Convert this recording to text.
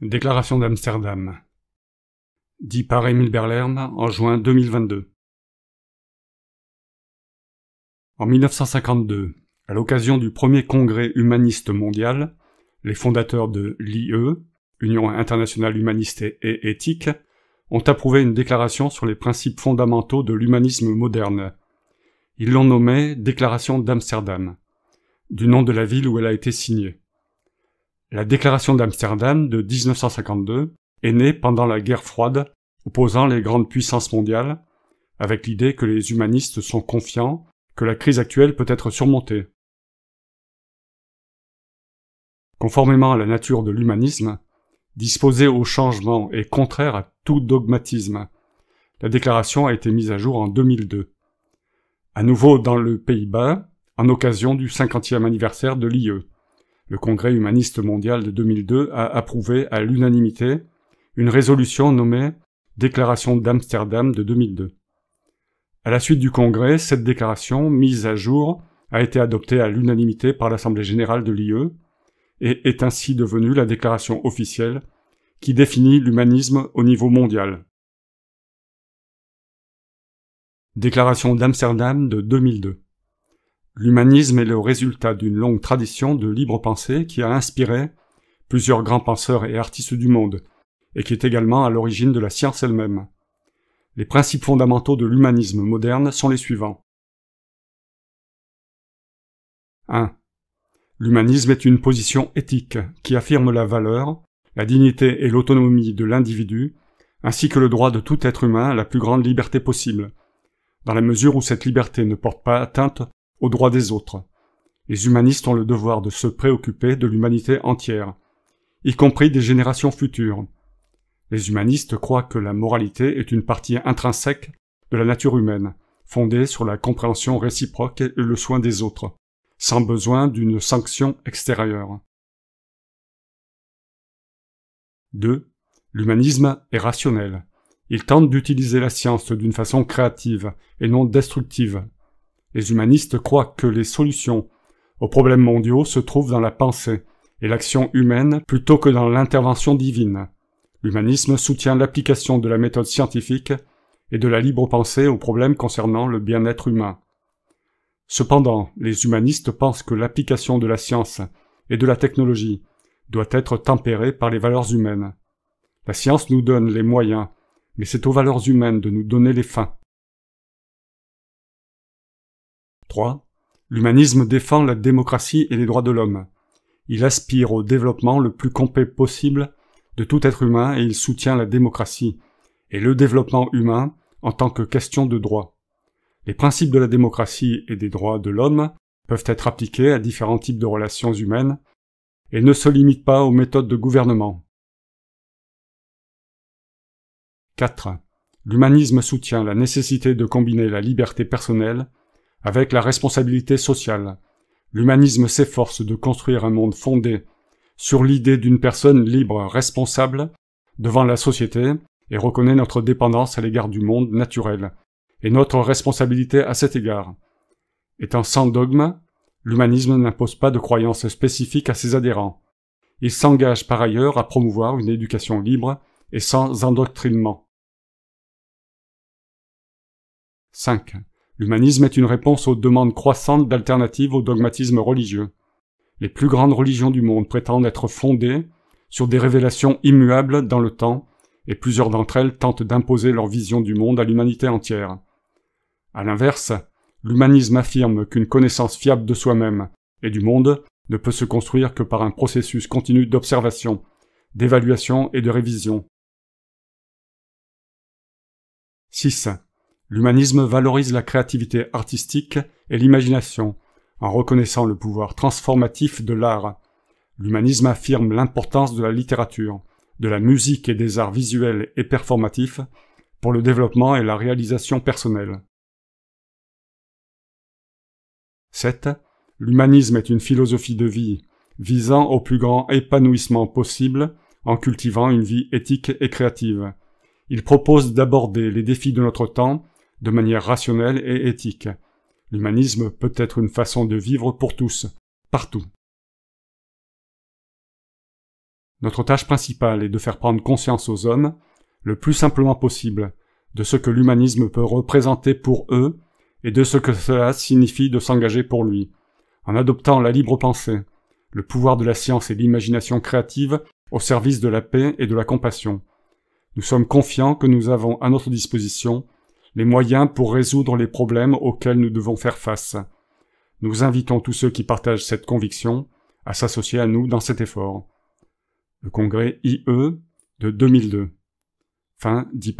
Déclaration d'Amsterdam. Dit par Émile Berlerme en juin 2022. En 1952, à l'occasion du premier congrès humaniste mondial, les fondateurs de l'IE, Union internationale humaniste et éthique, ont approuvé une déclaration sur les principes fondamentaux de l'humanisme moderne. Ils l'ont nommée Déclaration d'Amsterdam, du nom de la ville où elle a été signée. La déclaration d'Amsterdam de 1952 est née pendant la guerre froide, opposant les grandes puissances mondiales, avec l'idée que les humanistes sont confiants que la crise actuelle peut être surmontée. Conformément à la nature de l'humanisme, disposé au changement et contraire à tout dogmatisme, la déclaration a été mise à jour en 2002. À nouveau dans le Pays-Bas, en occasion du 50e anniversaire de l'IE le Congrès humaniste mondial de 2002 a approuvé à l'unanimité une résolution nommée Déclaration d'Amsterdam de 2002. À la suite du Congrès, cette déclaration, mise à jour, a été adoptée à l'unanimité par l'Assemblée générale de l'IE et est ainsi devenue la déclaration officielle qui définit l'humanisme au niveau mondial. Déclaration d'Amsterdam de 2002. L'humanisme est le résultat d'une longue tradition de libre pensée qui a inspiré plusieurs grands penseurs et artistes du monde, et qui est également à l'origine de la science elle-même. Les principes fondamentaux de l'humanisme moderne sont les suivants. 1. L'humanisme est une position éthique qui affirme la valeur, la dignité et l'autonomie de l'individu, ainsi que le droit de tout être humain à la plus grande liberté possible, dans la mesure où cette liberté ne porte pas atteinte aux droits des autres. Les humanistes ont le devoir de se préoccuper de l'humanité entière, y compris des générations futures. Les humanistes croient que la moralité est une partie intrinsèque de la nature humaine, fondée sur la compréhension réciproque et le soin des autres, sans besoin d'une sanction extérieure. 2. L'humanisme est rationnel. Il tente d'utiliser la science d'une façon créative et non destructive les humanistes croient que les solutions aux problèmes mondiaux se trouvent dans la pensée et l'action humaine plutôt que dans l'intervention divine. L'humanisme soutient l'application de la méthode scientifique et de la libre pensée aux problèmes concernant le bien-être humain. Cependant, les humanistes pensent que l'application de la science et de la technologie doit être tempérée par les valeurs humaines. La science nous donne les moyens, mais c'est aux valeurs humaines de nous donner les fins. 3. L'humanisme défend la démocratie et les droits de l'homme. Il aspire au développement le plus complet possible de tout être humain et il soutient la démocratie et le développement humain en tant que question de droit. Les principes de la démocratie et des droits de l'homme peuvent être appliqués à différents types de relations humaines et ne se limitent pas aux méthodes de gouvernement. 4. L'humanisme soutient la nécessité de combiner la liberté personnelle avec la responsabilité sociale. L'humanisme s'efforce de construire un monde fondé sur l'idée d'une personne libre, responsable, devant la société, et reconnaît notre dépendance à l'égard du monde naturel, et notre responsabilité à cet égard. Étant sans dogme, l'humanisme n'impose pas de croyances spécifiques à ses adhérents. Il s'engage par ailleurs à promouvoir une éducation libre et sans endoctrinement. 5. L'humanisme est une réponse aux demandes croissantes d'alternatives au dogmatisme religieux. Les plus grandes religions du monde prétendent être fondées sur des révélations immuables dans le temps, et plusieurs d'entre elles tentent d'imposer leur vision du monde à l'humanité entière. À l'inverse, l'humanisme affirme qu'une connaissance fiable de soi-même et du monde ne peut se construire que par un processus continu d'observation, d'évaluation et de révision. 6. L'humanisme valorise la créativité artistique et l'imagination, en reconnaissant le pouvoir transformatif de l'art. L'humanisme affirme l'importance de la littérature, de la musique et des arts visuels et performatifs pour le développement et la réalisation personnelle. 7. L'humanisme est une philosophie de vie, visant au plus grand épanouissement possible en cultivant une vie éthique et créative. Il propose d'aborder les défis de notre temps de manière rationnelle et éthique. L'humanisme peut être une façon de vivre pour tous, partout. Notre tâche principale est de faire prendre conscience aux hommes, le plus simplement possible, de ce que l'humanisme peut représenter pour eux et de ce que cela signifie de s'engager pour lui, en adoptant la libre pensée, le pouvoir de la science et l'imagination créative au service de la paix et de la compassion. Nous sommes confiants que nous avons à notre disposition les moyens pour résoudre les problèmes auxquels nous devons faire face. Nous invitons tous ceux qui partagent cette conviction à s'associer à nous dans cet effort. Le congrès IE de 2002. Fin dit